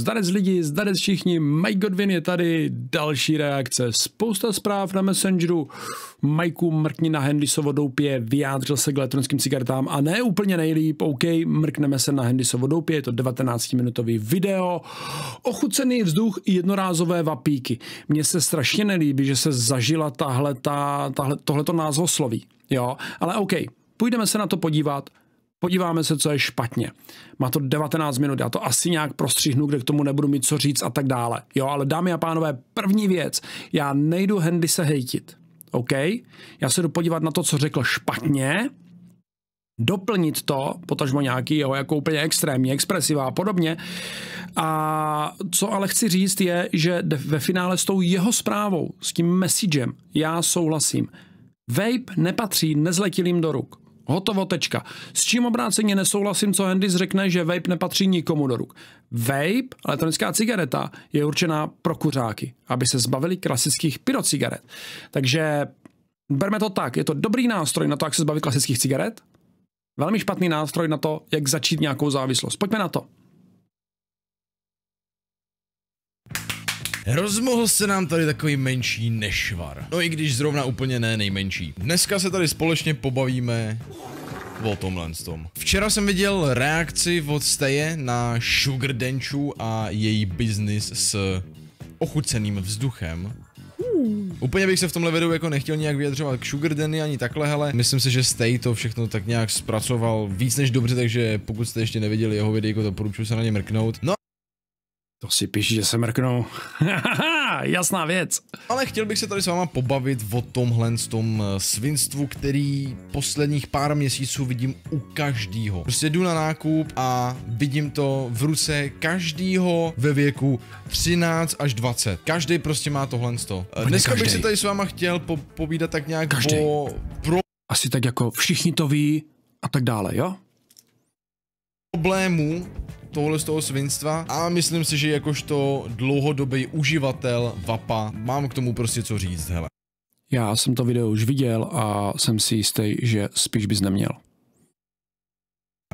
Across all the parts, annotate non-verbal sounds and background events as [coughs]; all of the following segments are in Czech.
Zdarec lidi, zdarec všichni, Mike Godwin je tady, další reakce, spousta zpráv na Messengeru, Mikeu mrkni na Hendysovo doupě, vyjádřil se k elektronickým cigaretám a ne úplně nejlíp, OK, mrkneme se na Hendysovo doupě, je to 19-minutový video, ochucený vzduch i jednorázové vapíky. Mně se strašně nelíbí, že se zažila tahle, ta, tahle, tohleto sloví. jo, ale OK, půjdeme se na to podívat, Podíváme se, co je špatně. Má to 19 minut, já to asi nějak prostřihnu, kde k tomu nebudu mít co říct a tak dále. Jo, ale dámy a pánové, první věc, já nejdu Hendy se hejtit. OK? Já se jdu podívat na to, co řekl špatně, doplnit to, potažmo nějaký jeho jako úplně extrémní, expresivá a podobně. A co ale chci říct je, že ve finále s tou jeho zprávou, s tím messagem, já souhlasím. Vape nepatří nezletilým do ruk. Hotovo, tečka. S čím obráceně nesouhlasím, co Andy řekne, že vape nepatří nikomu do ruk. Vape, elektronická cigareta, je určená pro kuřáky, aby se zbavili klasických pyrocigaret. Takže berme to tak, je to dobrý nástroj na to, jak se zbavit klasických cigaret, velmi špatný nástroj na to, jak začít nějakou závislost. Pojďme na to. Rozmohl se nám tady takový menší nešvar. No i když zrovna úplně ne nejmenší. Dneska se tady společně pobavíme o tomhle tom. Včera jsem viděl reakci od Steje na Sugar Denchu a její biznis s ochuceným vzduchem. Úplně bych se v tomhle videu jako nechtěl nějak vyjadřovat k Sugar Denny ani takhle, hele. Myslím si, že Stay to všechno tak nějak zpracoval víc než dobře, takže pokud jste ještě neviděli jeho videjko, to poručuji se na ně mrknout. No to si píši, že se mrknou. [laughs] Jasná věc. Ale chtěl bych se tady s váma pobavit o tomhle s tom eh, svinstvu, který posledních pár měsíců vidím u každýho. Prostě jdu na nákup a vidím to v ruce každýho ve věku 13 až 20. Každý prostě má tohle. Dneska bych se tady s váma chtěl po povídat tak nějak každý. o... Pro... Asi tak jako všichni to ví a tak dále, jo? Problému tohle z toho svinstva a myslím si, že jakožto dlouhodobý uživatel VAPA mám k tomu prostě co říct, hele. Já jsem to video už viděl a jsem si jistý, že spíš bys neměl.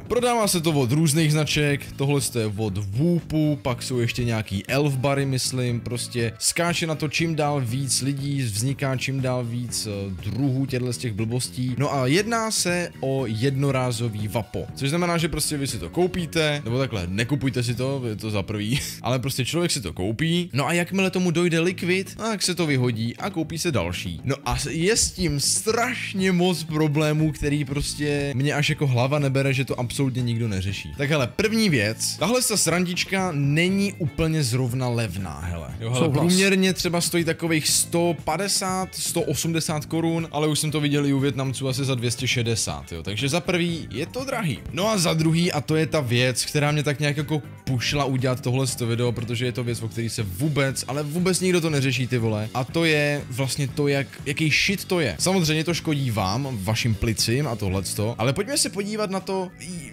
Prodává se to od různých značek, tohle je od Whoopu, pak jsou ještě nějaký elf bary, myslím, prostě skáče na to čím dál víc lidí, vzniká čím dál víc eh, druhů těchto z těch blbostí. No a jedná se o jednorázový vapo, což znamená, že prostě vy si to koupíte, nebo takhle, nekupujte si to, je to za prvý, [laughs] ale prostě člověk si to koupí, no a jakmile tomu dojde likvid, tak se to vyhodí a koupí se další. No a je s tím strašně moc problémů, který prostě mě až jako hlava nebere, že to absolutně absolutně nikdo neřeší. Tak hele, první věc, tahle ta srandička není úplně zrovna levná, hele. Jo, hele průměrně třeba stojí takových 150, 180 korun, ale už jsem to viděl i u Větnamců asi za 260, jo. Takže za prvý je to drahý. No a za druhý, a to je ta věc, která mě tak nějak jako pušla udělat tohle video, protože je to věc, o který se vůbec, ale vůbec nikdo to neřeší, ty vole. A to je vlastně to, jak, jaký shit to je. Samozřejmě to škodí vám, vašim plicím a tohle, ale pojďme se podívat na to,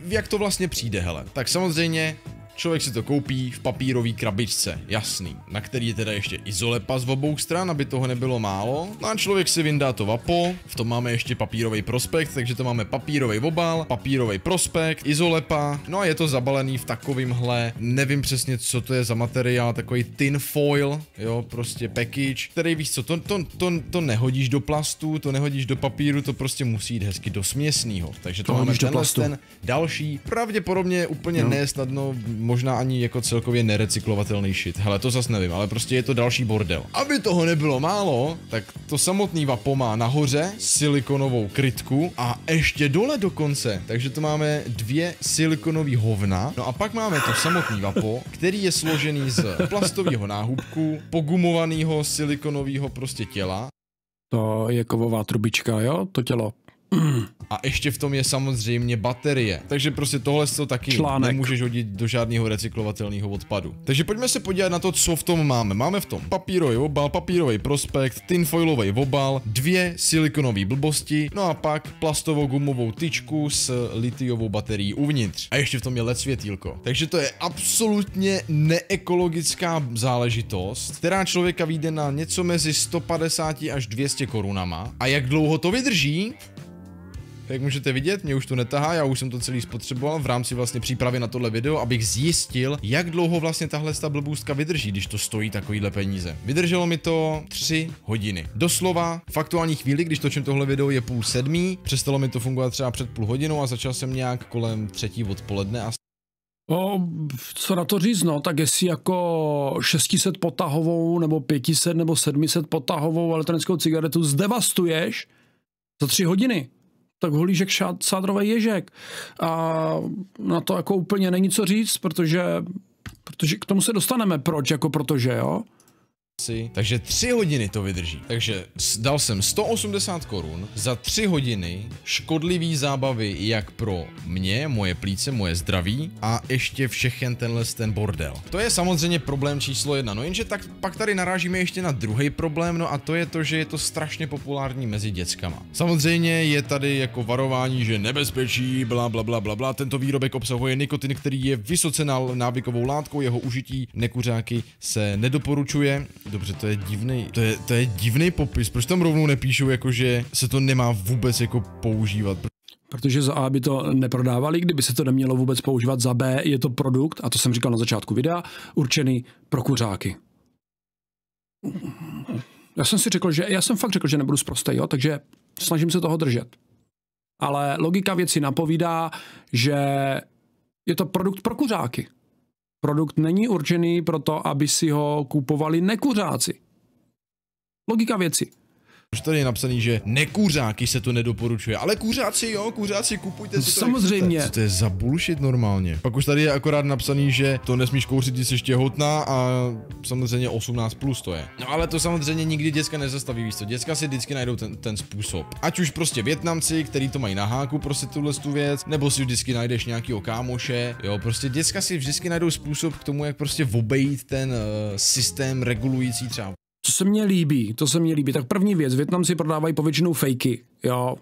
jak to vlastně přijde, hele. Tak samozřejmě Člověk si to koupí v papírové krabičce, jasný, na který je teda ještě izolepa z obou stran, aby toho nebylo málo. No a člověk si vyndá to vapo, v tom máme ještě papírový prospekt, takže to máme papírový obal, papírový prospekt, izolepa, no a je to zabalený v takovýmhle, nevím přesně co to je za materiál, takový tin foil, jo, prostě package, který víš co, to, to, to, to nehodíš do plastu, to nehodíš do papíru, to prostě musí jít hezky do směsného. Takže to, to máme ten další, pravděpodobně úplně no. nesnadno možná ani jako celkově nerecyklovatelný shit. Hele, to zas nevím, ale prostě je to další bordel. Aby toho nebylo málo, tak to samotný vapo má nahoře silikonovou krytku a ještě dole dokonce. Takže to máme dvě silikonové hovna. No a pak máme to samotný vapo, který je složený z plastového náhubku, pogumovaného silikonového prostě těla. To je kovová trubička, jo? To tělo. A ještě v tom je samozřejmě baterie. Takže prostě tohle to taky Článek. nemůžeš hodit do žádného recyklovatelného odpadu. Takže pojďme se podívat na to, co v tom máme. Máme v tom papírový obal, papírový prospekt, tinfoilový obal, dvě silikonové blbosti, no a pak plastovou gumovou tyčku s litiovou baterií uvnitř. A ještě v tom je LED světýlko. Takže to je absolutně neekologická záležitost, která člověka vyjde na něco mezi 150 až 200 korunama. A jak dlouho to vydrží? Jak můžete vidět, mě už to netahá, já už jsem to celý spotřeboval v rámci vlastně přípravy na tohle video, abych zjistil, jak dlouho vlastně tahle ta blbůstka vydrží, když to stojí takovýhle peníze. Vydrželo mi to 3 hodiny. Doslova, v aktuální chvíli, když točím tohle video, je půl sedmý, přestalo mi to fungovat třeba před půl hodinou a začal jsem nějak kolem třetí odpoledne a No, co na to říct, no, tak jestli jako 600 potahovou nebo 500 nebo 700 potahovou elektronickou cigaretu zdevastuješ za tři hodiny, tak Holížek sádrový ježek. A na to jako úplně není co říct, protože, protože k tomu se dostaneme. Proč? Jako protože, jo? si, takže 3 hodiny to vydrží. Takže dal jsem 180 korun za 3 hodiny škodlivý zábavy jak pro mě, moje plíce, moje zdraví a ještě všechen tenhle ten bordel. To je samozřejmě problém číslo jedna, no jenže tak pak tady narážíme ještě na druhý problém, no a to je to, že je to strašně populární mezi dětskama. Samozřejmě je tady jako varování, že nebezpečí, bla bla bla bla bla, tento výrobek obsahuje nikotin, který je vysoce návykovou látkou, jeho užití nekuřáky se nedoporučuje, Dobře, to je divný. To je, to je divný popis. Proč tam rovnou nepíšou, jako že se to nemá vůbec jako používat? protože za A by to neprodávali, kdyby se to nemělo vůbec používat, za B je to produkt, a to jsem říkal na začátku videa, určený pro kuřáky. Já jsem si řekl, že já jsem fakt řekl, že nebudu zprostej, jo, takže snažím se toho držet. Ale logika věci napovídá, že je to produkt pro kuřáky. Produkt není určený pro to, aby si ho kupovali nekuřáci. Logika věci. Už tady je napsaný, že nekuřáky se to nedoporučuje, ale kuřáci jo, kuřáci kupujte si to. Samozřejmě. Co to je za bullshit normálně? Pak už tady je akorát napsaný, že to nesmíš kouřit, když jsi těhotná a samozřejmě 18 plus to je. No ale to samozřejmě nikdy děcka nezastaví, víš to. Děcka si vždycky najdou ten, ten způsob. Ať už prostě Větnamci, který to mají na háku, prostě tuhle tu věc, nebo si vždycky najdeš nějakýho kámoše, jo, prostě děcka si vždycky najdou způsob k tomu, jak prostě obejít ten uh, systém regulující třeba to se mně líbí, to se mně líbí. Tak první věc, Větnamci prodávají povětšinou fejky, jo.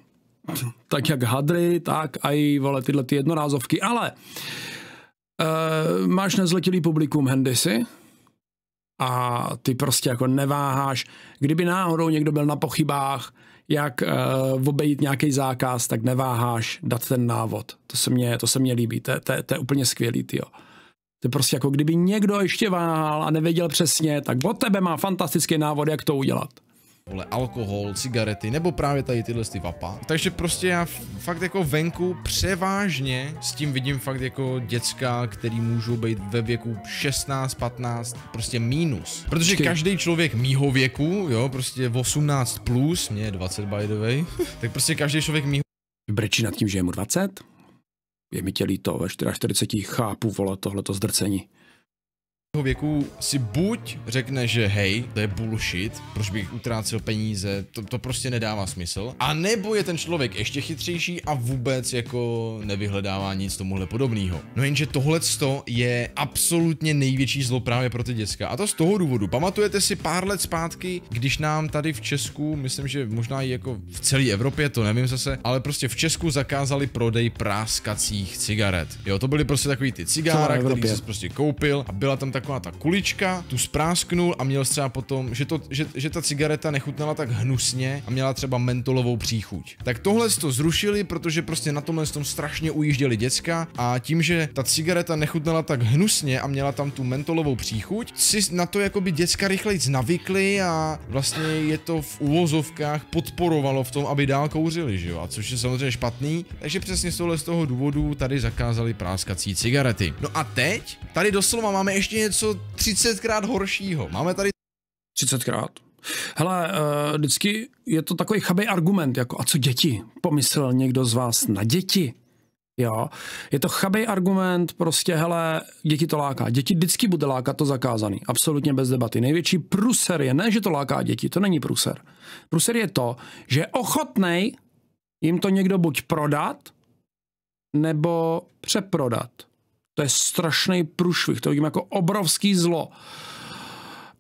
[laughs] Tak jak hadry, tak i vole tyhle ty jednorázovky, ale e, máš nezletilý publikum Hendisy a ty prostě jako neváháš. Kdyby náhodou někdo byl na pochybách, jak e, obejít nějaký zákaz, tak neváháš dát ten návod. To se mně, to se mně líbí, to, to, to je úplně skvělý, jo. To je prostě jako kdyby někdo ještě váhal a nevěděl přesně, tak od tebe má fantastický návod, jak to udělat. Vole, alkohol, cigarety, nebo právě tady tyhle ty vapa. Takže prostě já fakt jako venku převážně s tím vidím fakt jako děcka, který můžou být ve věku 16, 15, prostě mínus. Protože Čkej. každý člověk mýho věku, jo, prostě 18 plus, mě je 20 by the way, [laughs] tak prostě každý člověk mýho Brečí nad tím, že je mu 20? je mi tě líto, ve 44 chápu, vole, tohleto zdrcení věku si buď řekne, že hej, to je bullshit, proč bych utrácel peníze, to, to prostě nedává smysl, a nebo je ten člověk ještě chytřejší a vůbec jako nevyhledává nic tomuhle podobného. No jenže tohle je absolutně největší zlo právě pro ty děcka. A to z toho důvodu. Pamatujete si pár let zpátky, když nám tady v Česku, myslím, že možná i jako v celé Evropě, to nevím zase, ale prostě v Česku zakázali prodej práskacích cigaret. Jo, to byly prostě takový ty cigára, který jsi prostě koupil a byla tam tak taková ta kulička, tu sprásknul a měl třeba potom, že, to, že, že ta cigareta nechutnala tak hnusně a měla třeba mentolovou příchuť. Tak tohle to zrušili, protože prostě na tomhle tom strašně ujížděli děcka a tím, že ta cigareta nechutnala tak hnusně a měla tam tu mentolovou příchuť, si na to jako by děcka rychleji navykli a vlastně je to v uvozovkách podporovalo v tom, aby dál kouřili, že jo, a což je samozřejmě špatný, takže přesně z tohle z toho důvodu tady zakázali práskací cigarety. No a teď, tady doslova máme ještě něco 30krát horšího. Máme tady... 30krát. Hele, eh, vždycky je to takový chabý argument, jako a co děti? Pomyslel někdo z vás na děti? Jo, je to chabý argument, prostě hele, děti to láká. Děti vždycky bude lákat to zakázaný, absolutně bez debaty. Největší pruser je, ne, že to láká děti, to není pruser. Pruser je to, že je ochotnej jim to někdo buď prodat, nebo přeprodat. To je strašný průšvih, to vidím jako obrovský zlo.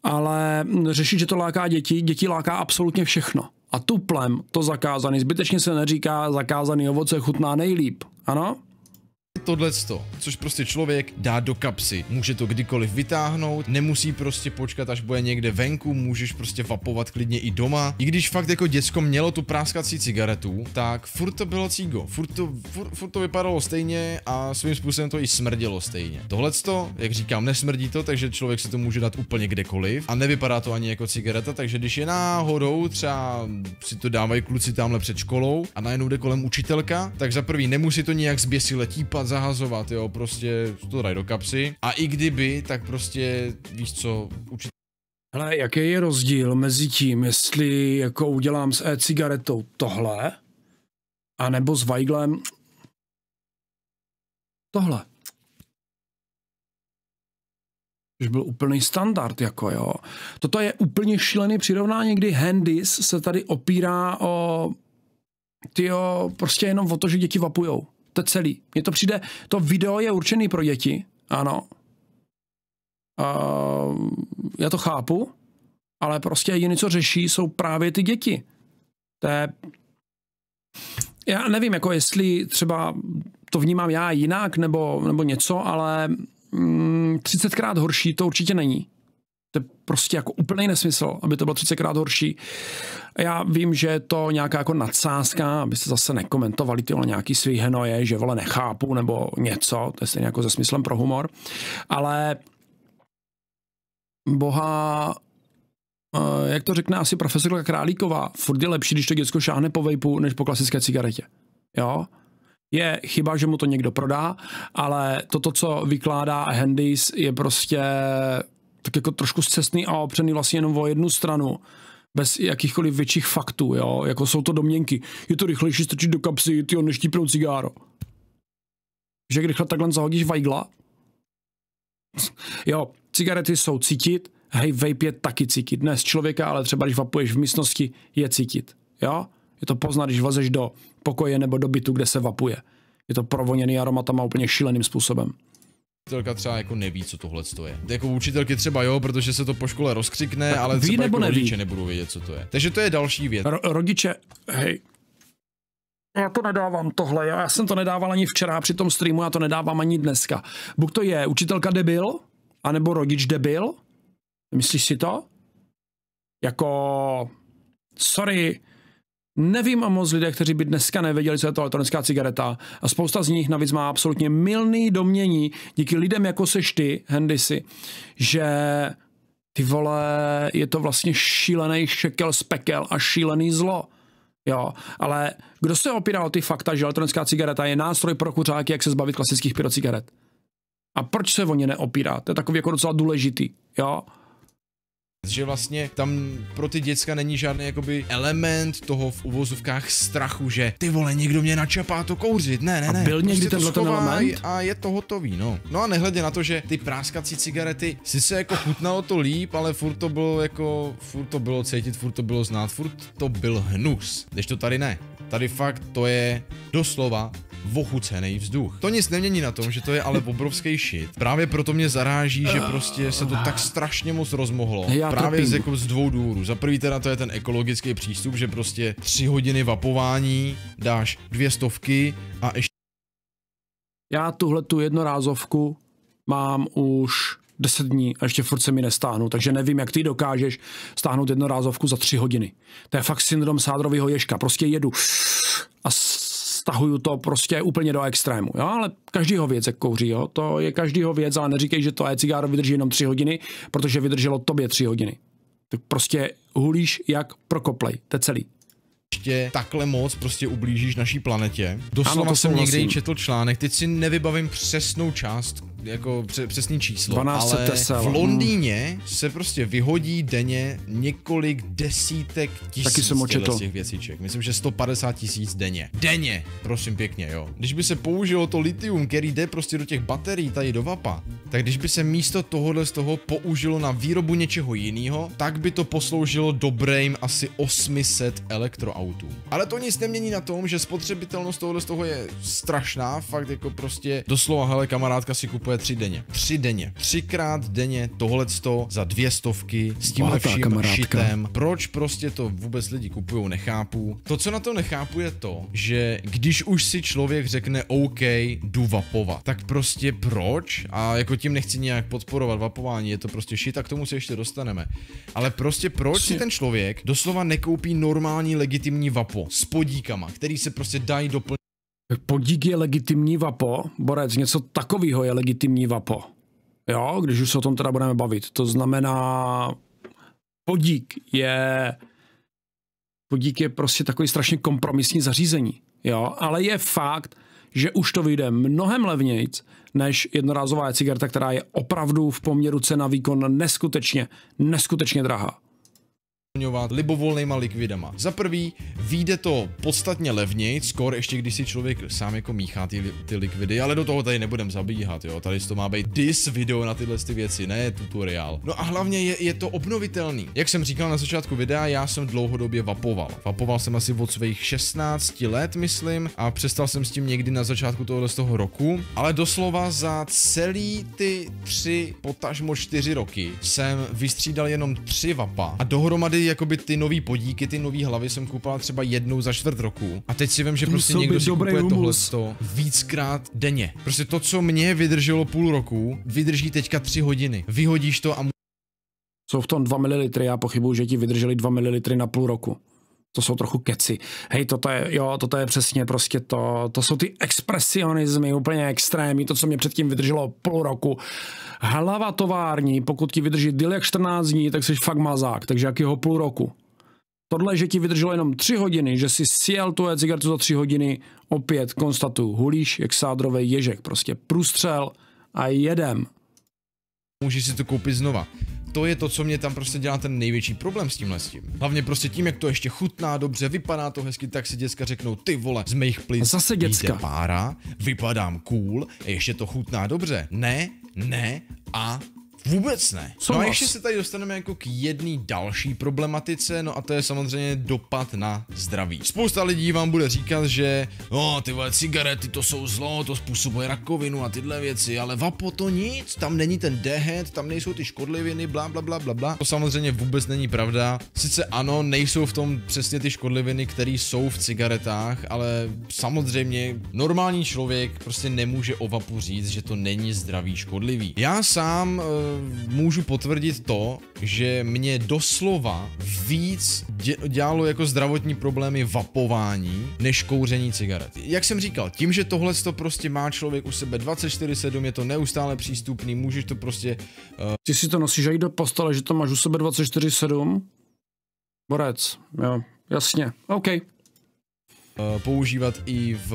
Ale řešit, že to láká děti, děti láká absolutně všechno. A tuplem to zakázaný. Zbytečně se neříká zakázaný ovoce chutná nejlíp. Ano? tohleto, což prostě člověk dá do kapsy. Může to kdykoliv vytáhnout, nemusí prostě počkat, až bude někde venku, můžeš prostě vapovat klidně i doma. I když fakt jako děcko mělo tu práskací cigaretu, tak furt to bylo cígo, furt to, furt, furt to vypadalo stejně a svým způsobem to i smrdělo stejně. Tohleto, jak říkám, nesmrdí to, takže člověk si to může dát úplně kdekoliv a nevypadá to ani jako cigareta, takže když je náhodou, třeba si to dávají kluci tamhle před školou a najednou jde kolem učitelka, tak za prvý nemusí to nějak zběsile típat, zahazovat, jo, prostě to daj do kapsy. A i kdyby, tak prostě, víš co, určitě Hele, jaký je rozdíl mezi tím, jestli jako udělám s e-cigaretou tohle, anebo s Weiglem tohle. Což byl úplný standard, jako jo. Toto je úplně šílený přirovnání, kdy Handys se tady opírá o tyjo, prostě jenom o to, že děti vapujou. To celý. Mně to přijde, to video je určený pro děti, ano. A já to chápu, ale prostě jediné, co řeší, jsou právě ty děti. To je... Já nevím, jako jestli třeba to vnímám já jinak nebo, nebo něco, ale mm, 30krát horší to určitě není. To je prostě jako úplný nesmysl, aby to bylo 30 krát horší. Já vím, že je to nějaká jako nadsázka, abyste zase nekomentovali tyhle nějaký svý henoje, že vole nechápu nebo něco, to je stejně jako se smyslem pro humor, ale boha eh, jak to řekne asi profesorka Králíková, furt je lepší, když to děcko šáhne po vejpu, než po klasické cigaretě. Jo? Je chyba, že mu to někdo prodá, ale toto, co vykládá Hendis, je prostě tak jako trošku zcestný a opřený vlastně jenom o jednu stranu bez jakýchkoliv větších faktů, jo, jako jsou to domněnky. Je to rychlejší strčit do kapsy, ty než típnout cigáro. Že jak rychle takhle zahodíš vajgla? jo, cigarety jsou cítit, hej, vape je taky cítit. Dnes člověka, ale třeba když vapuješ v místnosti, je cítit. Jo? Je to poznat, když vazeš do pokoje nebo do bytu, kde se vapuje. Je to provoněný aromatama úplně šíleným způsobem učitelka třeba jako neví, co tohle je. Jako učitelky třeba jo, protože se to po škole rozkřikne, ale Ví třeba nebo jako neví. rodiče nebudou vědět, co to je. Takže to je další věc. Ro- rodiče, hej, já to nedávám tohle, já jsem to nedával ani včera při tom streamu, já to nedávám ani dneska. Buď to je učitelka debil, anebo rodič debil, myslíš si to? Jako, sorry, Nevím o moc lidé, kteří by dneska nevěděli, co je to elektronická cigareta. A spousta z nich navíc má absolutně milný domění díky lidem, jako seš ty, Hendysi, že ty vole, je to vlastně šílený šekel z pekel a šílený zlo. Jo, ale kdo se opírá o ty fakta, že elektronická cigareta je nástroj pro kuřáky, jak se zbavit klasických pyrocigaret? A proč se o ně neopírá? To je takový jako docela důležitý, jo? že vlastně tam pro ty děcka není žádný jakoby element toho v uvozovkách strachu, že ty vole, někdo mě načapá to kouřit, ne, ne, ne. A byl někdy prostě tenhle ten element? A je to hotový, no. No a nehledě na to, že ty práskací cigarety sice jako chutnalo to líp, ale furt to bylo jako, furt to bylo cítit, furt to bylo znát, furt to byl hnus, když to tady ne. Tady fakt to je doslova ochucený vzduch. To nic nemění na tom, že to je ale obrovský shit. Právě proto mě zaráží, že prostě se to tak strašně moc rozmohlo. Já právě z, jako z dvou důvodů. Za prvý teda to je ten ekologický přístup, že prostě tři hodiny vapování, dáš dvě stovky a ještě... Já tuhle tu jednorázovku mám už 10 dní a ještě furt se mi nestáhnu, takže nevím, jak ty dokážeš stáhnout jednorázovku za 3 hodiny. To je fakt syndrom sádrového ježka. Prostě jedu a stahuju to prostě úplně do extrému. Jo? Ale každýho věc, jak kouří, jo? to je každýho věc, ale neříkej, že to e-cigáro vydrží jenom tři hodiny, protože vydrželo tobě tři hodiny. Tak prostě hulíš jak prokoplej, to je celý ještě takhle moc prostě ublížíš naší planetě. Doslova ano, to jsem někde četl článek, teď si nevybavím přesnou částku jako přesný číslo, 12 ale tesel. v Londýně hmm. se prostě vyhodí denně několik desítek tisíc Taky jsem z těch věcíček. Myslím, že 150 tisíc denně. Denně, prosím pěkně, jo. Když by se použilo to litium, který jde prostě do těch baterií tady do VAPa, tak když by se místo tohohle z toho použilo na výrobu něčeho jiného, tak by to posloužilo dobrým asi 800 elektroautům. Ale to nic nemění na tom, že spotřebitelnost tohohle z toho je strašná, fakt jako prostě doslova, hele, kamarádka si kupuje nakupuje tři denně. Tři denně. Třikrát denně tohleto za dvě stovky s tímhle Bátá, vším šitem. Proč prostě to vůbec lidi kupují, nechápu. To, co na to nechápu, je to, že když už si člověk řekne OK, jdu vapovat, tak prostě proč? A jako tím nechci nějak podporovat vapování, je to prostě šit a k tomu se ještě dostaneme. Ale prostě proč si ten člověk doslova nekoupí normální legitimní vapo s podíkama, který se prostě dají doplnit Podík je legitimní vapo, borec, něco takového je legitimní vapo. Jo, když už se o tom teda budeme bavit. To znamená, podík je, podík je prostě takový strašně kompromisní zařízení. Jo, ale je fakt, že už to vyjde mnohem levnějc, než jednorázová cigareta, která je opravdu v poměru cena-výkon neskutečně, neskutečně drahá naplňovat libovolnýma likvidama. Za prvý, vyjde to podstatně levněji, skor ještě když si člověk sám jako míchá ty, ty likvidy, ale do toho tady nebudem zabíhat, jo, tady to má být dis video na tyhle ty věci, ne tutoriál. No a hlavně je, je to obnovitelný. Jak jsem říkal na začátku videa, já jsem dlouhodobě vapoval. Vapoval jsem asi od svých 16 let, myslím, a přestal jsem s tím někdy na začátku tohoto z toho roku, ale doslova za celý ty tři, potažmo čtyři roky jsem vystřídal jenom tři vapa a dohromady jakoby ty nový podíky, ty nový hlavy jsem kupoval třeba jednou za čtvrt roku. A teď si vím, že to prostě někdo si kupuje tohleto víckrát denně. Prostě to, co mě vydrželo půl roku, vydrží teďka tři hodiny. Vyhodíš to a jsou v tom 2 ml, já pochybuji, že ti vydrželi 2 ml na půl roku to jsou trochu keci. Hej, toto je, jo, toto je přesně prostě to, to jsou ty expresionismy úplně extrémní, to, co mě předtím vydrželo půl roku. Hlava tovární, pokud ti vydrží díl jak 14 dní, tak jsi fakt mazák, takže jak jeho půl roku. Tohle, že ti vydrželo jenom 3 hodiny, že si sjel tu cigaretu za 3 hodiny, opět konstatuju, hulíš jak sádrový ježek, prostě průstřel a jedem. Můžeš si to koupit znova to je to, co mě tam prostě dělá ten největší problém s tímhle s tím. Hlavně prostě tím, jak to ještě chutná dobře, vypadá to hezky, tak si děcka řeknou, ty vole, z mých plic Zase děcka. pára, vypadám cool, ještě to chutná dobře. Ne, ne a Vůbec ne. Co no a ještě se tady dostaneme jako k jedné další problematice, no a to je samozřejmě dopad na zdraví. Spousta lidí vám bude říkat, že no ty vole cigarety to jsou zlo, to způsobuje rakovinu a tyhle věci, ale vapo to nic, tam není ten dehet, tam nejsou ty škodliviny, bla bla bla bla bla. To samozřejmě vůbec není pravda. Sice ano, nejsou v tom přesně ty škodliviny, které jsou v cigaretách, ale samozřejmě normální člověk prostě nemůže o vapu říct, že to není zdraví škodlivý. Já sám eh, můžu potvrdit to, že mě doslova víc dělalo jako zdravotní problémy vapování, než kouření cigaret. Jak jsem říkal, tím, že tohle to prostě má člověk u sebe 24-7, je to neustále přístupný, můžeš to prostě... Uh... Ty si to nosíš i do postele, že to máš u sebe 24-7? Borec, jo, jasně, OK. Eh, používat i v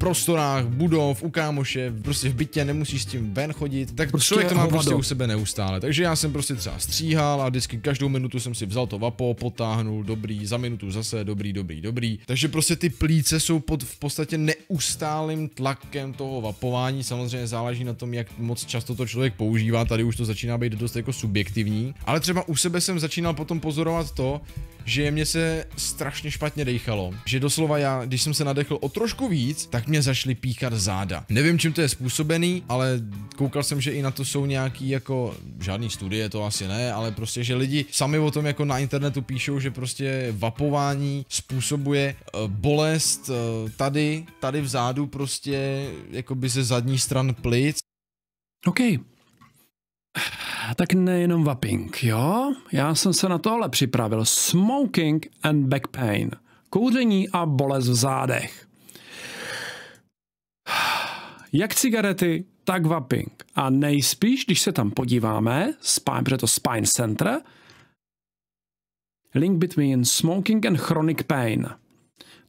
prostorách, budov, u kámoše, prostě v bytě, nemusíš s tím ven chodit, tak prostě člověk to má prostě u sebe neustále. Takže já jsem prostě třeba stříhal a vždycky každou minutu jsem si vzal to vapo, potáhnul, dobrý, za minutu zase, dobrý, dobrý, dobrý. Takže prostě ty plíce jsou pod v podstatě neustálým tlakem toho vapování, samozřejmě záleží na tom, jak moc často to člověk používá, tady už to začíná být dost jako subjektivní, ale třeba u sebe jsem začínal potom pozorovat to, že mě se strašně špatně dechalo, že doslova já, když jsem se nadechl o trošku víc, tak mě zašly píchat záda. Nevím, čím to je způsobený, ale koukal jsem, že i na to jsou nějaký jako, žádný studie to asi ne, ale prostě, že lidi sami o tom jako na internetu píšou, že prostě vapování způsobuje eh, bolest tady, eh, tady, tady vzadu prostě, jako by ze zadní stran plic. OK, tak nejenom vaping, jo? Já jsem se na tohle připravil. Smoking and back pain. Kouření a bolest v zádech. Jak cigarety, tak vaping. A nejspíš, když se tam podíváme, spine, protože to Spine Center, link between smoking and chronic pain.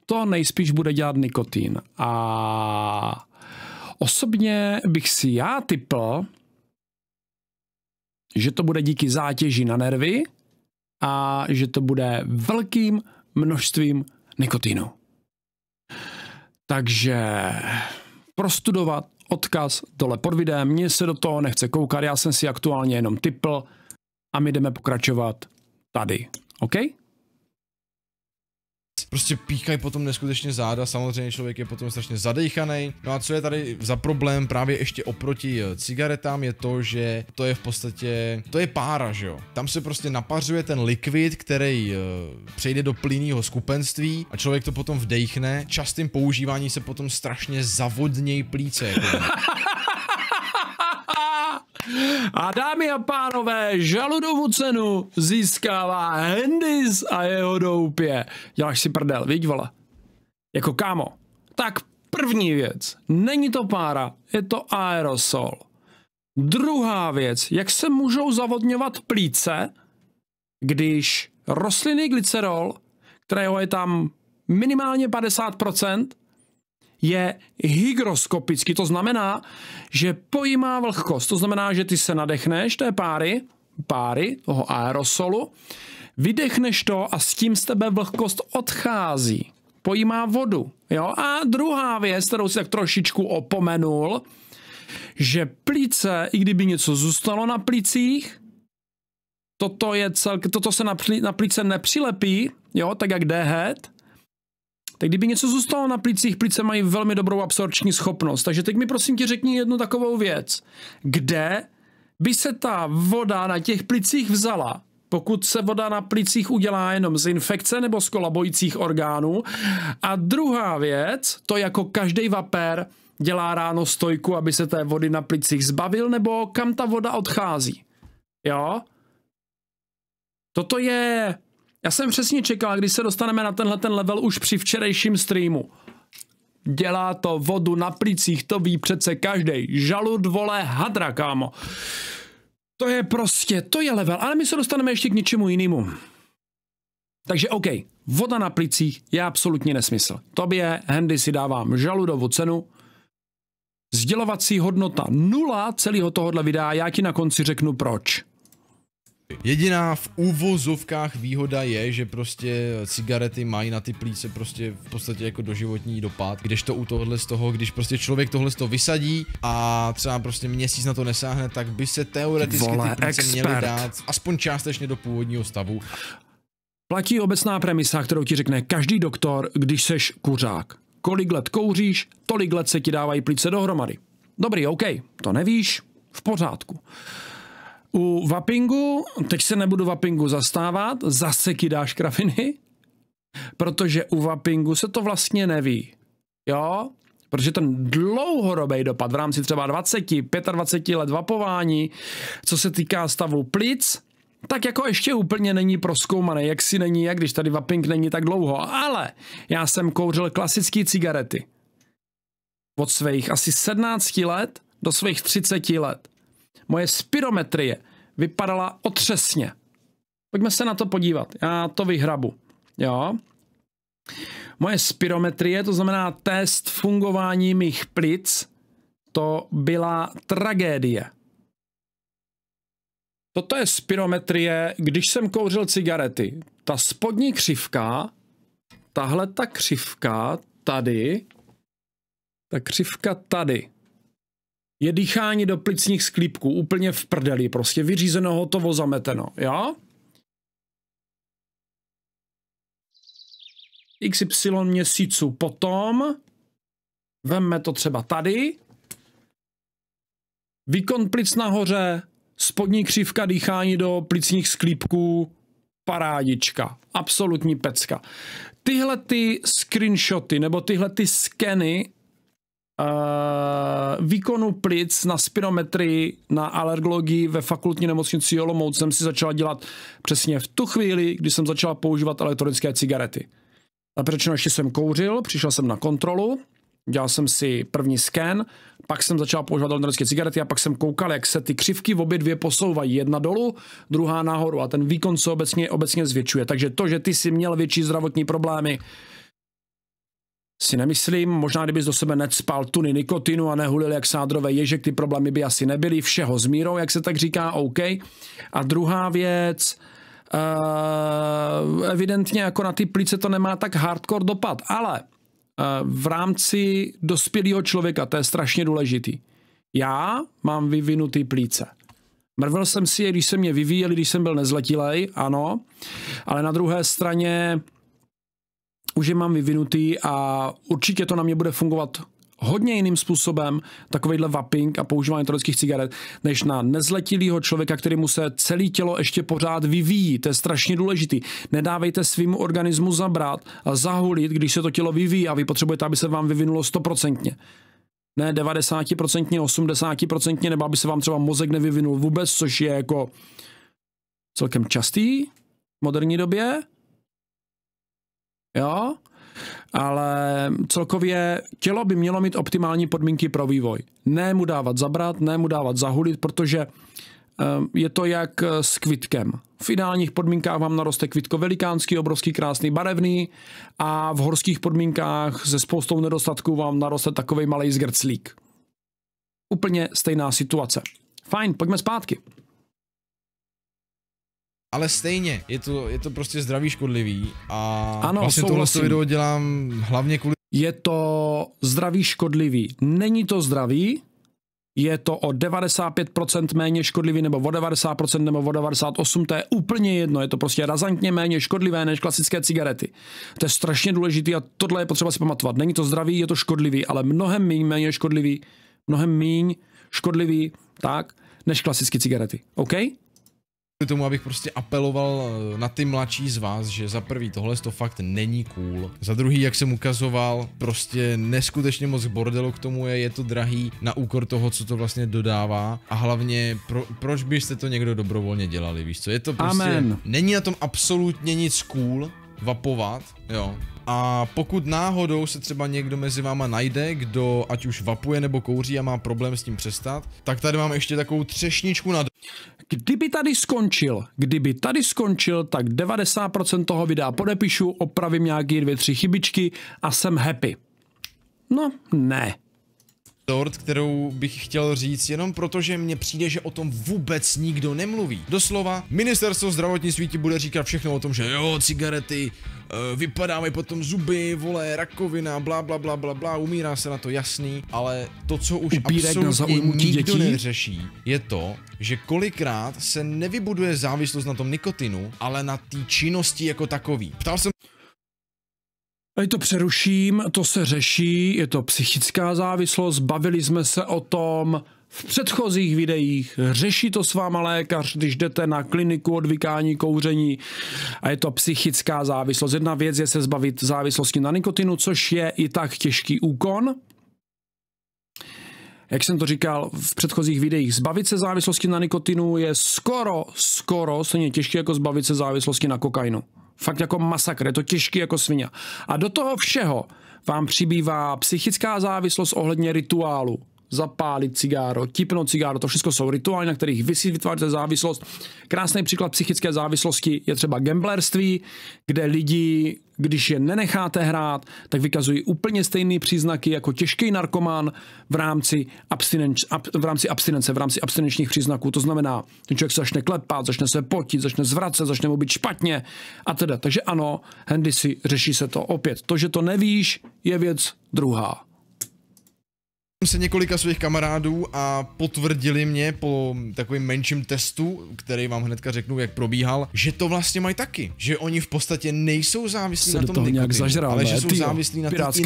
To nejspíš bude dělat nikotin. A osobně bych si já typl, že to bude díky zátěži na nervy a že to bude velkým množstvím nikotinu. Takže prostudovat odkaz dole pod videem, mně se do toho nechce koukat, já jsem si aktuálně jenom typl a my jdeme pokračovat tady. OK? prostě píchají potom neskutečně záda, samozřejmě člověk je potom strašně zadejchaný. No a co je tady za problém právě ještě oproti eh, cigaretám je to, že to je v podstatě, to je pára, že jo. Tam se prostě napařuje ten likvid, který uh, přejde do plynného skupenství a člověk to potom vdechne. Častým používání se potom strašně zavodněj plíce. Jako [laughs] A dámy a pánové, žaludovu cenu získává Hendis a jeho doupě. Děláš si prdel, viď vole? Jako kámo. Tak první věc, není to pára, je to aerosol. Druhá věc, jak se můžou zavodňovat plíce, když rostlinný glycerol, kterého je tam minimálně 50%, je hygroskopický, to znamená, že pojímá vlhkost. To znamená, že ty se nadechneš té páry, páry toho aerosolu, vydechneš to a s tím z tebe vlhkost odchází. Pojímá vodu. Jo? A druhá věc, kterou si tak trošičku opomenul, že plíce, i kdyby něco zůstalo na plicích, toto, je celk, toto se na, plí, na plíce nepřilepí, jo, tak jak dehet, tak kdyby něco zůstalo na plicích, plice mají velmi dobrou absorpční schopnost. Takže teď mi prosím ti řekni jednu takovou věc. Kde by se ta voda na těch plicích vzala? pokud se voda na plicích udělá jenom z infekce nebo z kolabojících orgánů. A druhá věc, to jako každý vapér dělá ráno stojku, aby se té vody na plicích zbavil, nebo kam ta voda odchází. Jo? Toto je já jsem přesně čekal, když se dostaneme na tenhle ten level už při včerejším streamu. Dělá to vodu na plicích, to ví přece každý. Žalud vole hadra, kámo. To je prostě, to je level, ale my se dostaneme ještě k něčemu jinému. Takže OK, voda na plicích je absolutně nesmysl. Tobě, Handy, si dávám žaludovou cenu. Sdělovací hodnota nula celého tohohle videa, já ti na konci řeknu proč. Jediná v úvozovkách výhoda je, že prostě cigarety mají na ty plíce prostě v podstatě jako doživotní dopad, to u tohle z toho, když prostě člověk tohle z toho vysadí a třeba prostě měsíc na to nesáhne, tak by se teoreticky Vole, ty plíce expert. měly dát aspoň částečně do původního stavu. Platí obecná premisa, kterou ti řekne každý doktor, když seš kuřák. Kolik let kouříš, tolik let se ti dávají plíce dohromady. Dobrý, OK, to nevíš, v pořádku. U vapingu, teď se nebudu vapingu zastávat, zase kydáš krafiny, protože u vapingu se to vlastně neví. Jo? Protože ten dlouhodobý dopad v rámci třeba 20, 25 let vapování, co se týká stavu plic, tak jako ještě úplně není proskoumaný, jak si není, jak když tady vaping není tak dlouho. Ale já jsem kouřil klasické cigarety. Od svých asi 17 let do svých 30 let moje spirometrie vypadala otřesně. Pojďme se na to podívat. Já to vyhrabu. Jo. Moje spirometrie, to znamená test fungování mých plic, to byla tragédie. Toto je spirometrie, když jsem kouřil cigarety. Ta spodní křivka, tahle ta křivka tady, ta křivka tady, je dýchání do plicních sklípků, úplně v prdeli, prostě vyřízeno, hotovo, zameteno, jo? XY měsíců potom, veme to třeba tady, výkon plic nahoře, spodní křivka dýchání do plicních sklípků, parádička, absolutní pecka. Tyhle ty screenshoty nebo tyhle ty skeny uh, výkonu plic na spirometrii na alergologii ve fakultní nemocnici Olomouc jsem si začala dělat přesně v tu chvíli, kdy jsem začala používat elektronické cigarety. A přečno ještě jsem kouřil, přišel jsem na kontrolu, dělal jsem si první sken, pak jsem začal používat elektronické cigarety a pak jsem koukal, jak se ty křivky v obě dvě posouvají. Jedna dolů, druhá nahoru a ten výkon se obecně, obecně zvětšuje. Takže to, že ty si měl větší zdravotní problémy, si nemyslím. Možná, kdybys do sebe necpal tuny nikotinu a nehulil jak sádrové ježek, ty problémy by asi nebyly. Všeho s mírou, jak se tak říká, OK. A druhá věc, eh, evidentně jako na ty plíce to nemá tak hardcore dopad, ale eh, v rámci dospělého člověka, to je strašně důležitý. Já mám vyvinutý plíce. Mrvil jsem si je, když jsem mě vyvíjeli, když jsem byl nezletilej, ano, ale na druhé straně už je mám vyvinutý a určitě to na mě bude fungovat hodně jiným způsobem takovýhle vaping a používání elektronických cigaret, než na nezletilého člověka, který mu se celé tělo ještě pořád vyvíjí. To je strašně důležitý. Nedávejte svým organismu zabrat a zahulit, když se to tělo vyvíjí a vy potřebujete, aby se vám vyvinulo stoprocentně. Ne 90%, 80%, nebo aby se vám třeba mozek nevyvinul vůbec, což je jako celkem častý v moderní době jo? ale celkově tělo by mělo mít optimální podmínky pro vývoj. Ne mu dávat zabrat, ne mu dávat zahulit, protože ehm, je to jak eh, s kvitkem. V ideálních podmínkách vám naroste kvitko velikánský, obrovský, krásný, barevný a v horských podmínkách se spoustou nedostatků vám naroste takový malý zgrclík. Úplně stejná situace. Fajn, pojďme zpátky ale stejně, je to, je to prostě zdraví škodlivý a ano, vlastně tohle video dělám hlavně kvůli... Je to zdraví škodlivý. Není to zdravý, je to o 95% méně škodlivý nebo o 90% nebo o 98%, to je úplně jedno, je to prostě razantně méně škodlivé než klasické cigarety. To je strašně důležité a tohle je potřeba si pamatovat. Není to zdravý, je to škodlivý, ale mnohem míň, méně škodlivý, mnohem méně škodlivý, tak, než klasické cigarety. OK? Kvůli tomu, abych prostě apeloval eh, na ty mladší z vás, že za prvý tohle to fakt není cool. Za druhý, jak jsem ukazoval, prostě neskutečně moc bordelu k tomu je, je to drahý na úkor toho, co to vlastně dodává a hlavně pro, proč byste to někdo dobrovolně dělali, víš co, je to prostě, Amen. není na tom absolutně nic cool, vapovat, jo. A pokud náhodou se třeba někdo mezi váma najde, kdo ať už vapuje nebo kouří a má problém s tím přestat, tak tady mám ještě takovou třešničku na... Kdyby tady skončil, kdyby tady skončil, tak 90% toho videa podepíšu, opravím nějaké dvě, tři chybičky a jsem happy. No, ne tort, kterou bych chtěl říct jenom proto, že mně přijde, že o tom vůbec nikdo nemluví. Doslova, ministerstvo zdravotnictví ti bude říkat všechno o tom, že jo, cigarety, eh, vypadáme potom zuby, vole, rakovina, bla, bla, bla, bla, bla, umírá se na to, jasný, ale to, co už Upírek absolutně nikdo dětí? neřeší, je to, že kolikrát se nevybuduje závislost na tom nikotinu, ale na té činnosti jako takový. Ptal jsem Tady to přeruším, to se řeší, je to psychická závislost, bavili jsme se o tom v předchozích videích, řeší to s váma lékař, když jdete na kliniku odvykání kouření a je to psychická závislost. Jedna věc je se zbavit závislosti na nikotinu, což je i tak těžký úkon, jak jsem to říkal v předchozích videích, zbavit se závislosti na nikotinu je skoro, skoro stejně těžké jako zbavit se závislosti na kokainu. Fakt jako masakr, je to těžký jako svině. A do toho všeho vám přibývá psychická závislost ohledně rituálu. Zapálit cigáro, tipnout cigáro, to všechno jsou rituály, na kterých vy si vytváříte závislost. Krásný příklad psychické závislosti je třeba gamblerství, kde lidi když je nenecháte hrát, tak vykazují úplně stejné příznaky jako těžký narkoman v rámci, abstinenč, ab, v rámci abstinence, v rámci abstinenčních příznaků. To znamená, ten člověk se začne klepat, začne se potit, začne zvracet, začne mu být špatně a teda. Takže ano, Hendy si řeší se to opět. To, že to nevíš, je věc druhá se několika svých kamarádů a potvrdili mě po takovým menším testu, který vám hnedka řeknu, jak probíhal, že to vlastně mají taky. Že oni v podstatě nejsou závislí se na tom nějak nikotinu, ale že jsou tyjo, závislí na té inhalaci,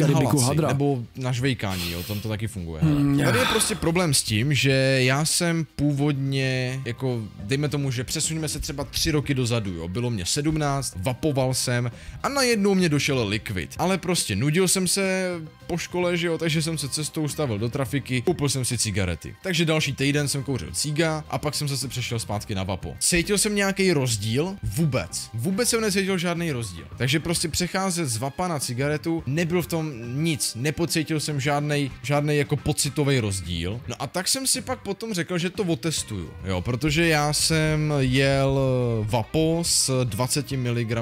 nebo na žvejkání, jo, tam to taky funguje. Hmm. Tady je prostě problém s tím, že já jsem původně, jako dejme tomu, že přesuneme se třeba tři roky dozadu, jo, bylo mě 17, vapoval jsem a najednou mě došel likvid. Ale prostě nudil jsem se po škole, že jo, takže jsem se cestou stavil do trafiky, koupil jsem si cigarety. Takže další týden jsem kouřil cíga a pak jsem zase přešel zpátky na vapo. Cítil jsem nějaký rozdíl? Vůbec. Vůbec jsem necítil žádný rozdíl. Takže prostě přecházet z vapa na cigaretu nebyl v tom nic. Nepocítil jsem žádný žádný jako pocitový rozdíl. No a tak jsem si pak potom řekl, že to otestuju. Jo, protože já jsem jel eh, vapo s 20 mg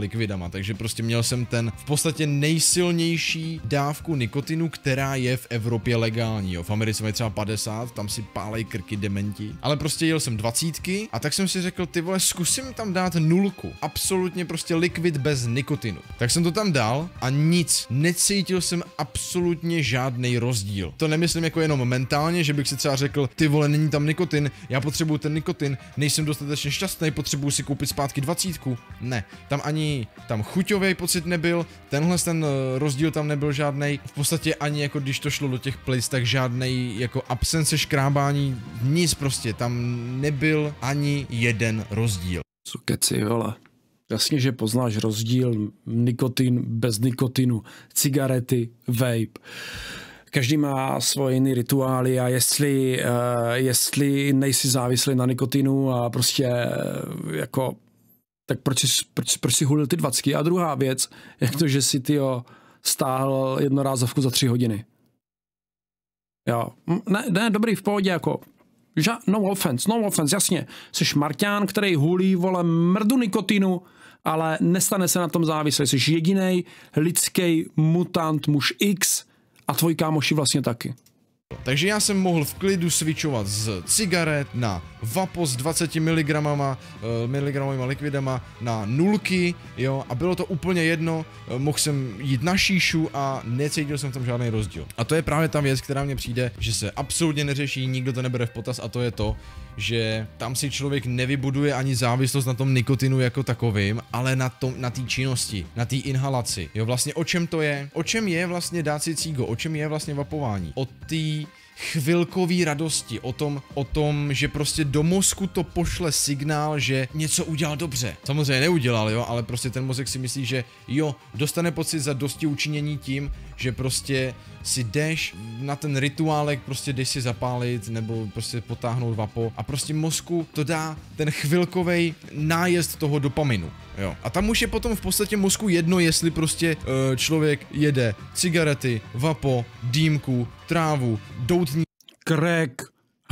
likvidama, takže prostě měl jsem ten v podstatě nejsilnější dávku nikotinu, která je v Evropě legální, jo. V Americe mají třeba 50, tam si pálej krky dementi. Ale prostě jel jsem dvacítky a tak jsem si řekl, ty vole, zkusím tam dát nulku. Absolutně prostě likvid bez nikotinu. Tak jsem to tam dal a nic. Necítil jsem absolutně žádný rozdíl. To nemyslím jako jenom mentálně, že bych si třeba řekl, ty vole, není tam nikotin, já potřebuju ten nikotin, nejsem dostatečně šťastný, potřebuju si koupit zpátky dvacítku. Ne, tam ani tam chuťový pocit nebyl, tenhle ten eh, rozdíl tam nebyl žádný. V podstatě ani jako když to šlo do těch play tak žádnej jako absence škrábání, nic prostě, tam nebyl ani jeden rozdíl. Co keci, vole. Jasně, že poznáš rozdíl nikotin bez nikotinu, cigarety, vape. Každý má svoje jiné rituály a jestli, uh, jestli nejsi závislý na nikotinu a prostě uh, jako tak proč, proč, proč si hulil ty dvacky? A druhá věc, jak to, že si ty stáhl jednorázovku za tři hodiny. Jo. Ne, ne, dobrý, v pohodě, jako. Ža, no offense, no offense, jasně. Jsi Marťán, který hulí, vole, mrdu nikotinu, ale nestane se na tom závisle, Jsi jediný lidský mutant muž X a tvoj kámoši vlastně taky. Takže já jsem mohl v klidu switchovat z cigaret na vapo s 20 mg, eh, miligramovými likvidama na nulky, jo, a bylo to úplně jedno, eh, mohl jsem jít na šíšu a necítil jsem tam žádný rozdíl. A to je právě ta věc, která mě přijde, že se absolutně neřeší, nikdo to nebere v potaz a to je to, že tam si člověk nevybuduje ani závislost na tom nikotinu jako takovým, ale na té na činnosti, na té inhalaci. Jo, vlastně o čem to je? O čem je vlastně dát si cígo? O čem je vlastně vapování? O té chvilkový radosti, o tom, o tom, že prostě do mozku to pošle signál, že něco udělal dobře. Samozřejmě neudělal, jo, ale prostě ten mozek si myslí, že jo, dostane pocit za dosti učinění tím, že prostě si jdeš na ten rituálek, prostě jdeš si zapálit nebo prostě potáhnout vapo a prostě mozku to dá ten chvilkový nájezd toho dopaminu. Jo. A tam už je potom v podstatě mozku jedno, jestli prostě uh, člověk jede cigarety, vapo, dýmku, trávu, doutní. Krek,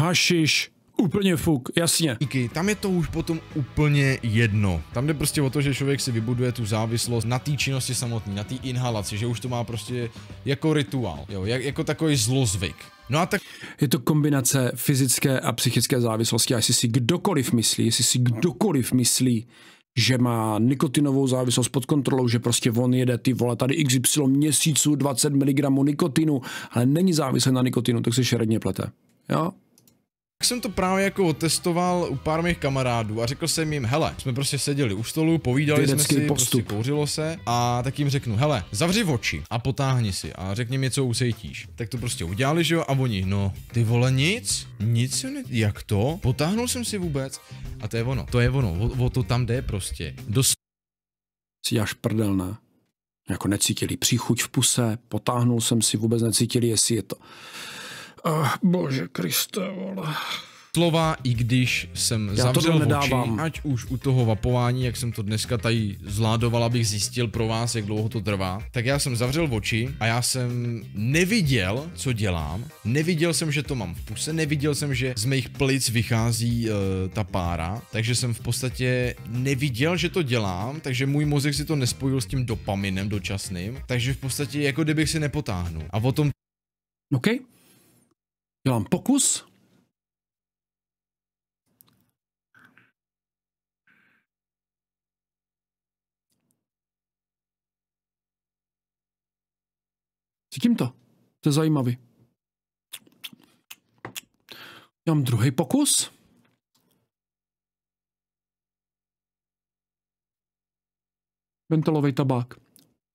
hašiš, Úplně fuk, jasně. Díky, tam je to už potom úplně jedno. Tam jde prostě o to, že člověk si vybuduje tu závislost na té činnosti samotné, na té inhalaci, že už to má prostě jako rituál, jo, jak, jako takový zlozvyk. No a tak... Je to kombinace fyzické a psychické závislosti a jestli si kdokoliv myslí, jestli si kdokoliv myslí, že má nikotinovou závislost pod kontrolou, že prostě on jede ty vole tady XY měsíců 20 mg nikotinu, ale není závislý na nikotinu, tak se šeredně plete. Jo? Tak jsem to právě jako otestoval u pár mých kamarádů a řekl jsem jim, hele, jsme prostě seděli u stolu, povídali Vědecký jsme si, postup. prostě kouřilo se a tak jim řeknu, hele, zavři oči a potáhni si a řekni mi, co usejtíš. Tak to prostě udělali, že jo, a oni, no, ty vole nic, nic ne... jak to? Potáhnul jsem si vůbec a to je ono, to je ono, o, o to tam jde prostě. Dos... Si až prdel, ne? Jako necítili příchuť v puse, potáhnul jsem si, vůbec necítili, jestli je to Ach, bože Kriste, vole. Slova, i když jsem Já zavřel oči, ať už u toho vapování, jak jsem to dneska tady zvládoval, abych zjistil pro vás, jak dlouho to trvá, tak já jsem zavřel oči a já jsem neviděl, co dělám, neviděl jsem, že to mám v puse, neviděl jsem, že z mých plic vychází uh, ta pára, takže jsem v podstatě neviděl, že to dělám, takže můj mozek si to nespojil s tím dopaminem dočasným, takže v podstatě jako kdybych si nepotáhnul. A o tom... Okay. Dělám pokus. Cítím to. To je zajímavý. Dělám druhý pokus. Bentolový tabák.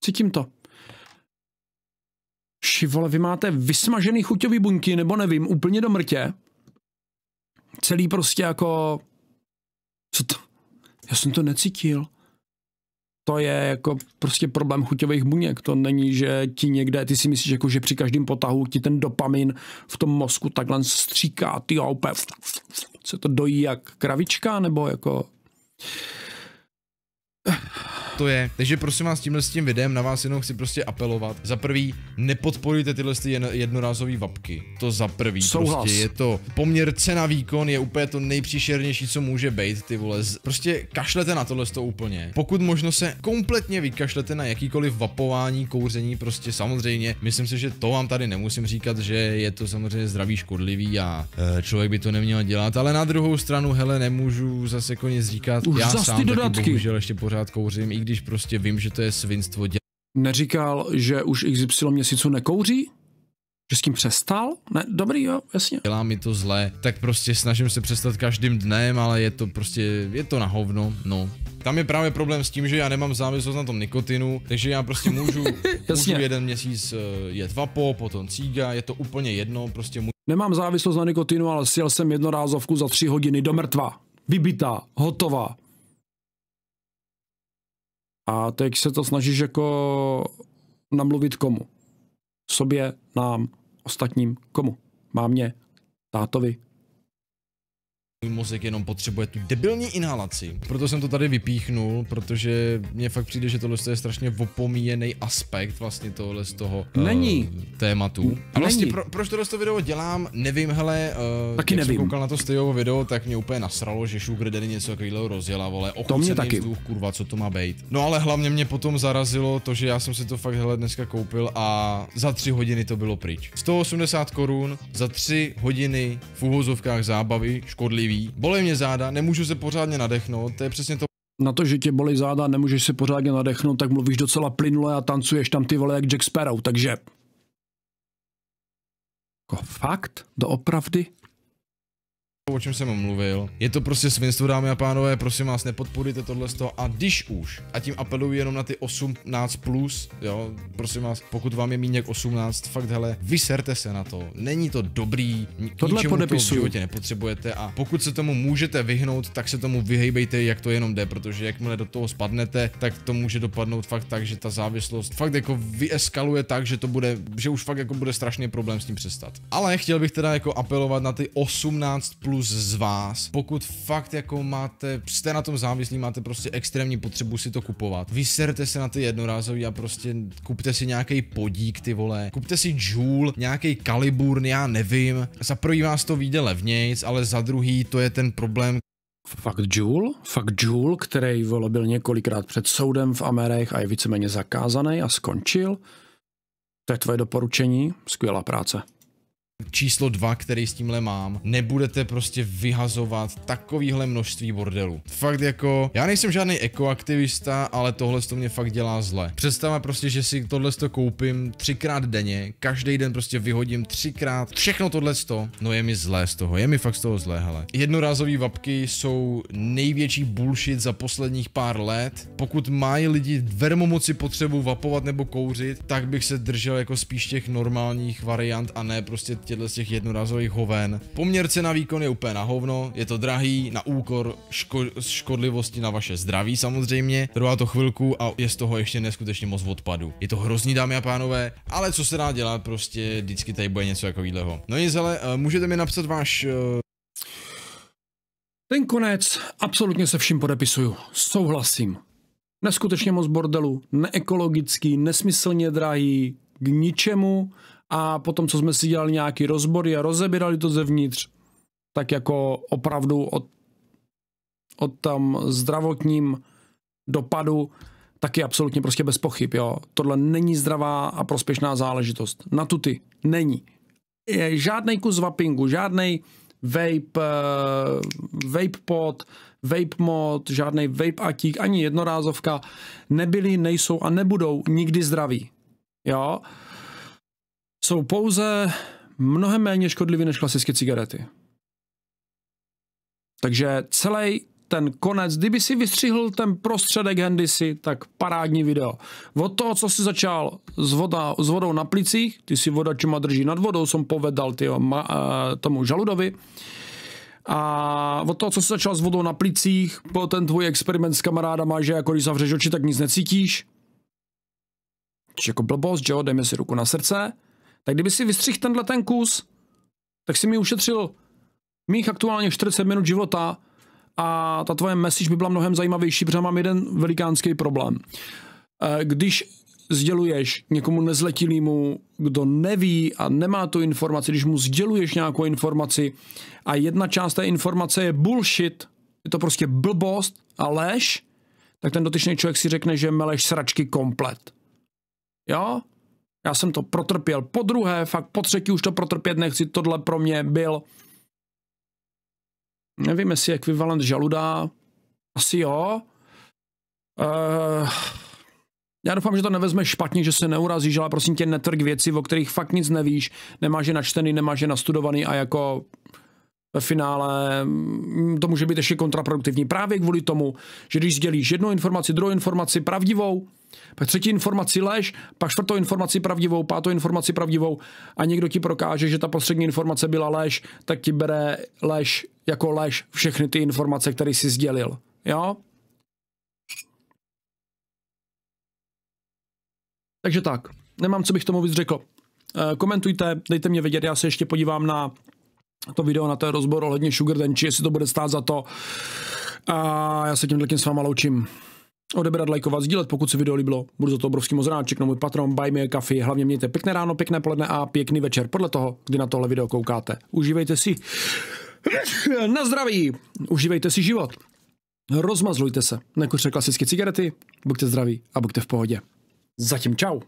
Cítím to či vole, vy máte vysmažený chuťový buňky, nebo nevím, úplně do mrtě. Celý prostě jako, co to, já jsem to necítil. To je jako prostě problém chuťových buněk. To není, že ti někde, ty si myslíš, jako, že při každém potahu ti ten dopamin v tom mozku takhle stříká, ty jo, úplně se to dojí jak kravička, nebo jako to je. Takže prosím vás, tímhle s tím videem na vás jenom chci prostě apelovat. Za prvý, nepodporujte tyhle jednorázové vapky. To za prvý. Prostě Souhlas. Prostě je to poměr cena výkon je úplně to nejpříšernější, co může být, ty vole. Prostě kašlete na tohle to úplně. Pokud možno se kompletně vykašlete na jakýkoliv vapování, kouření, prostě samozřejmě. Myslím si, že to vám tady nemusím říkat, že je to samozřejmě zdraví škodlivý a e, člověk by to neměl dělat, ale na druhou stranu, hele, nemůžu zase jako nic říkat. Už Já sám ty dodatky. bohužel ještě pořád kouřím, i když když prostě vím, že to je svinstvo dělat. Neříkal, že už XY měsíců nekouří? Že s tím přestal? Ne, dobrý, jo, jasně. Dělá mi to zlé, tak prostě snažím se přestat každým dnem, ale je to prostě, je to na hovno, no. Tam je právě problém s tím, že já nemám závislost na tom nikotinu, takže já prostě můžu, [laughs] můžu jeden měsíc eh, jet vapo, potom cíga, je to úplně jedno, prostě můžu... Nemám závislost na nikotinu, ale sjel jsem jednorázovku za tři hodiny do mrtva. Vybitá, hotová, a teď se to snažíš jako namluvit komu? Sobě, nám, ostatním, komu? Mámě, tátovi, můj mozek jenom potřebuje tu debilní inhalaci. Proto jsem to tady vypíchnul, protože mně fakt přijde, že tohle je strašně opomíjený aspekt vlastně tohle z toho eh, Není. Uh, tématu. A vlastně Není. Pro, proč tohle to video dělám, nevím, hele, uh, taky jak nevím. jsem koukal na to Stejovo video, tak mě úplně nasralo, že Sugar něco takového rozjela, vole, to mě taky. Vzduch, kurva, co to má být. No ale hlavně mě potom zarazilo to, že já jsem si to fakt hele dneska koupil a za tři hodiny to bylo pryč. 180 korun za tři hodiny v úvozovkách zábavy, škodlivý bolestivý, bolí mě záda, nemůžu se pořádně nadechnout, to je přesně to na to, že tě bolí záda, nemůžeš se pořádně nadechnout, tak mluvíš docela plynule a tancuješ tam ty vole jak Jack Sparrow, takže... Jako fakt? Doopravdy? o čem jsem mluvil. Je to prostě svinstvo, dámy a pánové, prosím vás, nepodporujte tohle z toho. A když už, a tím apeluji jenom na ty 18 plus, jo, prosím vás, pokud vám je méně jak 18, fakt hele, vyserte se na to. Není to dobrý, k tohle podepisuju. to v životě nepotřebujete a pokud se tomu můžete vyhnout, tak se tomu vyhejbejte, jak to jenom jde, protože jakmile do toho spadnete, tak to může dopadnout fakt tak, že ta závislost fakt jako vyeskaluje tak, že to bude, že už fakt jako bude strašný problém s tím přestat. Ale chtěl bych teda jako apelovat na ty 18 plus plus z vás, pokud fakt jako máte, jste na tom závislí, máte prostě extrémní potřebu si to kupovat. Vyserte se na ty jednorázový a prostě kupte si nějaký podík ty vole, kupte si džůl, nějaký Kaliburn, já nevím. Za prvý vás to vyjde levnějc, ale za druhý to je ten problém, Fakt Joule? Fakt Joule, který vole byl několikrát před soudem v Amerech a je víceméně zakázaný a skončil? To je tvoje doporučení? Skvělá práce. Číslo dva, který s tímhle mám, nebudete prostě vyhazovat takovýhle množství bordelů. Fakt jako, já nejsem žádný ekoaktivista, ale tohle to mě fakt dělá zle. Představa prostě, že si tohle to koupím třikrát denně, každý den prostě vyhodím třikrát, všechno tohle to, no je mi zlé z toho, je mi fakt z toho zlé, hele. Jednorázové vapky jsou největší bullshit za posledních pár let. Pokud mají lidi vermo moci potřebu vapovat nebo kouřit, tak bych se držel jako spíš těch normálních variant a ne prostě těchto z těch jednorázových hoven. Poměr cena výkon je úplně na hovno, je to drahý, na úkor ško škodlivosti na vaše zdraví samozřejmě, trvá to chvilku a je z toho ještě neskutečně moc odpadu. Je to hrozný dámy a pánové, ale co se dá dělat, prostě vždycky tady bude něco jako výleho. No nic, ale eh, můžete mi napsat váš... Eh, Ten konec, absolutně se vším podepisuju, souhlasím. Neskutečně moc bordelu, neekologický, nesmyslně drahý, k ničemu a potom, co jsme si dělali nějaký rozbory a rozebírali to zevnitř, tak jako opravdu od, od tam zdravotním dopadu, tak je absolutně prostě bez pochyb, jo. Tohle není zdravá a prospěšná záležitost. Na tuty. Není. Žádný kus vapingu, žádný vape, eh, vape pod, vape mod, žádný vape atík, ani jednorázovka nebyly, nejsou a nebudou nikdy zdraví. Jo? Uh, jsou pouze mnohem méně škodlivý než klasické cigarety. Takže celý ten konec, kdyby si vystřihl ten prostředek Hendysi, tak parádní video. Od toho, co si začal s, voda, s vodou na plicích, ty si voda čuma drží nad vodou, jsem povedal tyjo, ma, eh, tomu žaludovi, a od toho, co jsi začal s vodou na plicích, po ten tvůj experiment s kamarádama, že jako když zavřeš oči, tak nic necítíš. Což jako blbost, že jo, dejme si ruku na srdce tak kdyby si vystřihl tenhle ten kus, tak si mi ušetřil mých aktuálně 40 minut života a ta tvoje message by byla mnohem zajímavější, protože mám jeden velikánský problém. Eh, když sděluješ někomu nezletilýmu, kdo neví a nemá tu informaci, když mu sděluješ nějakou informaci a jedna část té informace je bullshit, je to prostě blbost a lež, tak ten dotyčný člověk si řekne, že meleš sračky komplet. Jo? Já jsem to protrpěl po druhé, fakt po třetí už to protrpět nechci, tohle pro mě byl nevím, jestli ekvivalent žaluda, asi jo. Uh, já doufám, že to nevezme špatně, že se neurazíš, ale prosím tě netrk věci, o kterých fakt nic nevíš, nemáš je načtený, nemáš je nastudovaný a jako ve finále mm, to může být ještě kontraproduktivní právě kvůli tomu, že když sdělíš jednu informaci, druhou informaci pravdivou, pak třetí informaci lež, pak čtvrtou informaci pravdivou, pátou informaci pravdivou a někdo ti prokáže, že ta poslední informace byla lež, tak ti bere lež jako lež všechny ty informace, které jsi sdělil. Jo? Takže tak, nemám, co bych tomu víc řekl. Eh, komentujte, dejte mě vědět, já se ještě podívám na to video na ten rozbor ohledně Sugar Denči, jestli to bude stát za to. A já se tímhle tím s váma loučím. Odebrat, lajkovat, sdílet, pokud se video líbilo. Budu za to obrovský moc rád. No můj patron, buy me a coffee. Hlavně mějte pěkné ráno, pěkné poledne a pěkný večer, podle toho, kdy na tohle video koukáte. Užívejte si [coughs] na zdraví, užívejte si život. Rozmazlujte se, nekuřte klasické cigarety, buďte zdraví a buďte v pohodě. Zatím čau.